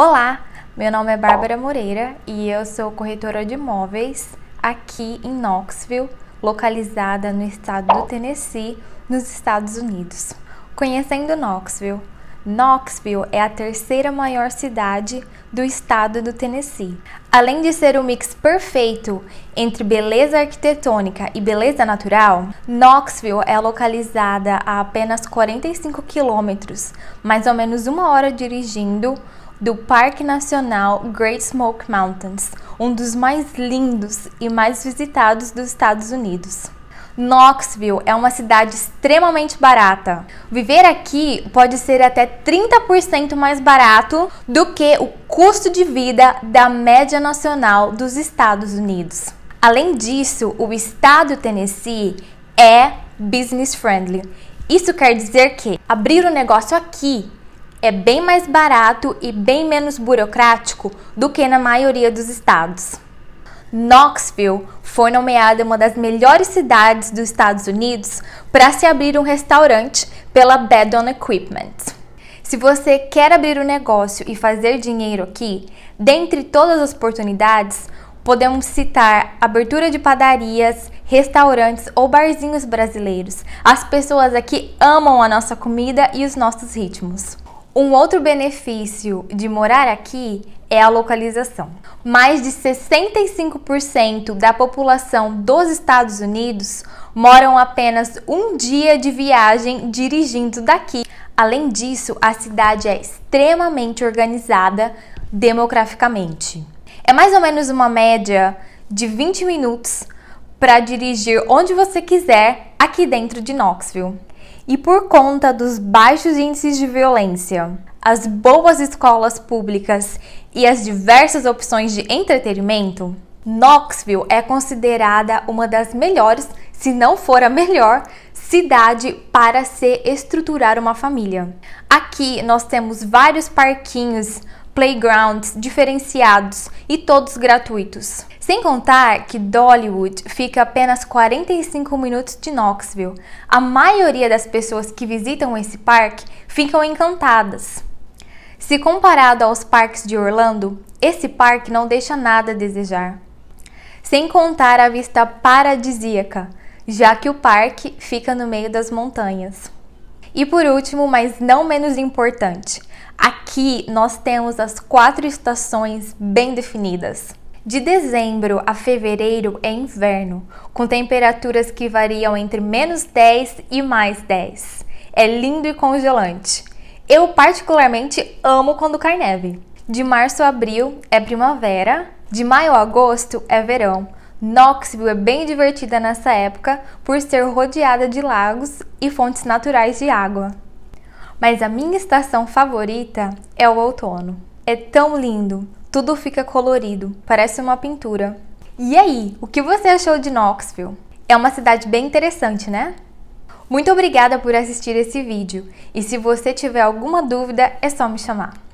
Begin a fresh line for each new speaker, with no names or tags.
Olá, meu nome é Bárbara Moreira e eu sou corretora de imóveis aqui em Knoxville, localizada no estado do Tennessee, nos Estados Unidos. Conhecendo Knoxville, Knoxville é a terceira maior cidade do estado do Tennessee. Além de ser o um mix perfeito entre beleza arquitetônica e beleza natural, Knoxville é localizada a apenas 45 quilômetros, mais ou menos uma hora dirigindo, do Parque Nacional Great Smoke Mountains, um dos mais lindos e mais visitados dos Estados Unidos. Knoxville é uma cidade extremamente barata. Viver aqui pode ser até 30% mais barato do que o custo de vida da média nacional dos Estados Unidos. Além disso, o estado Tennessee é business friendly. Isso quer dizer que abrir um negócio aqui é bem mais barato e bem menos burocrático do que na maioria dos estados. Knoxville foi nomeada uma das melhores cidades dos Estados Unidos para se abrir um restaurante pela Bed on Equipment. Se você quer abrir um negócio e fazer dinheiro aqui, dentre todas as oportunidades, podemos citar abertura de padarias, restaurantes ou barzinhos brasileiros. As pessoas aqui amam a nossa comida e os nossos ritmos. Um outro benefício de morar aqui é a localização. Mais de 65% da população dos Estados Unidos moram apenas um dia de viagem dirigindo daqui. Além disso, a cidade é extremamente organizada demograficamente. É mais ou menos uma média de 20 minutos para dirigir onde você quiser aqui dentro de Knoxville e por conta dos baixos índices de violência, as boas escolas públicas e as diversas opções de entretenimento, Knoxville é considerada uma das melhores, se não for a melhor, cidade para se estruturar uma família. Aqui nós temos vários parquinhos playgrounds diferenciados e todos gratuitos. Sem contar que Dollywood fica apenas 45 minutos de Knoxville. A maioria das pessoas que visitam esse parque ficam encantadas. Se comparado aos parques de Orlando, esse parque não deixa nada a desejar. Sem contar a vista paradisíaca, já que o parque fica no meio das montanhas. E por último, mas não menos importante, aqui nós temos as quatro estações bem definidas. De dezembro a fevereiro é inverno, com temperaturas que variam entre menos 10 e mais 10. É lindo e congelante. Eu particularmente amo quando cai neve. De março a abril é primavera, de maio a agosto é verão, Knoxville é bem divertida nessa época por ser rodeada de lagos e fontes naturais de água. Mas a minha estação favorita é o outono. É tão lindo, tudo fica colorido, parece uma pintura. E aí, o que você achou de Knoxville? É uma cidade bem interessante, né? Muito obrigada por assistir esse vídeo e se você tiver alguma dúvida é só me chamar.